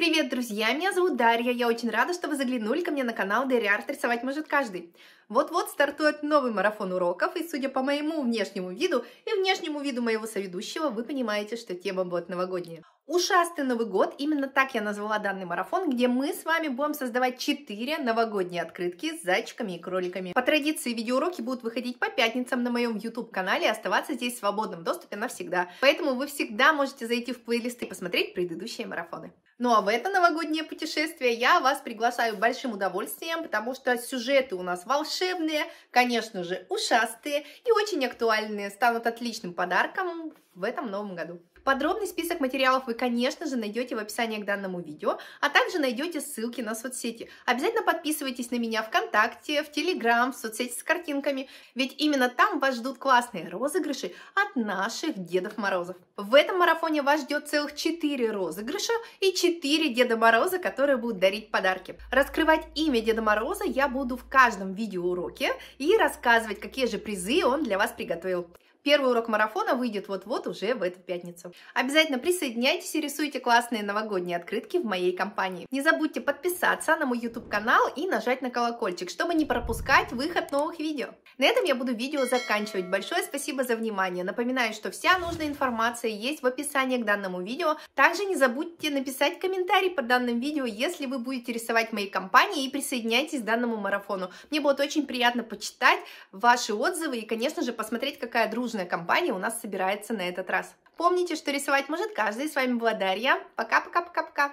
Привет, друзья! Меня зовут Дарья. Я очень рада, что вы заглянули ко мне на канал Dairy арт «Рисовать может каждый». Вот-вот стартует новый марафон уроков, и судя по моему внешнему виду и внешнему виду моего соведущего, вы понимаете, что тема будет новогодняя. Ушастый Новый год, именно так я назвала данный марафон, где мы с вами будем создавать 4 новогодние открытки с зайчиками и кроликами. По традиции видеоуроки будут выходить по пятницам на моем YouTube канале и оставаться здесь в свободном доступе навсегда. Поэтому вы всегда можете зайти в плейлисты и посмотреть предыдущие марафоны. Ну а в это новогоднее путешествие я вас приглашаю большим удовольствием, потому что сюжеты у нас волшебные, конечно же, ушастые и очень актуальные, станут отличным подарком в этом новом году. Подробный список материалов вы, конечно же, найдете в описании к данному видео, а также найдете ссылки на соцсети. Обязательно подписывайтесь на меня ВКонтакте, в Телеграм, в соцсети с картинками, ведь именно там вас ждут классные розыгрыши от наших Дедов Морозов. В этом марафоне вас ждет целых 4 розыгрыша и 4 Деда Мороза, которые будут дарить подарки. Раскрывать имя Деда Мороза я буду в каждом видеоуроке и рассказывать, какие же призы он для вас приготовил. Первый урок марафона выйдет вот-вот уже в эту пятницу. Обязательно присоединяйтесь и рисуйте классные новогодние открытки в моей компании. Не забудьте подписаться на мой YouTube канал и нажать на колокольчик, чтобы не пропускать выход новых видео. На этом я буду видео заканчивать. Большое спасибо за внимание. Напоминаю, что вся нужная информация есть в описании к данному видео. Также не забудьте написать комментарий под данным видео, если вы будете рисовать в моей компании и присоединяйтесь к данному марафону. Мне будет очень приятно почитать ваши отзывы и, конечно же, посмотреть, какая дружба заслуженная компания у нас собирается на этот раз. Помните, что рисовать может каждый. С вами была Дарья. Пока-пока-пока-пока.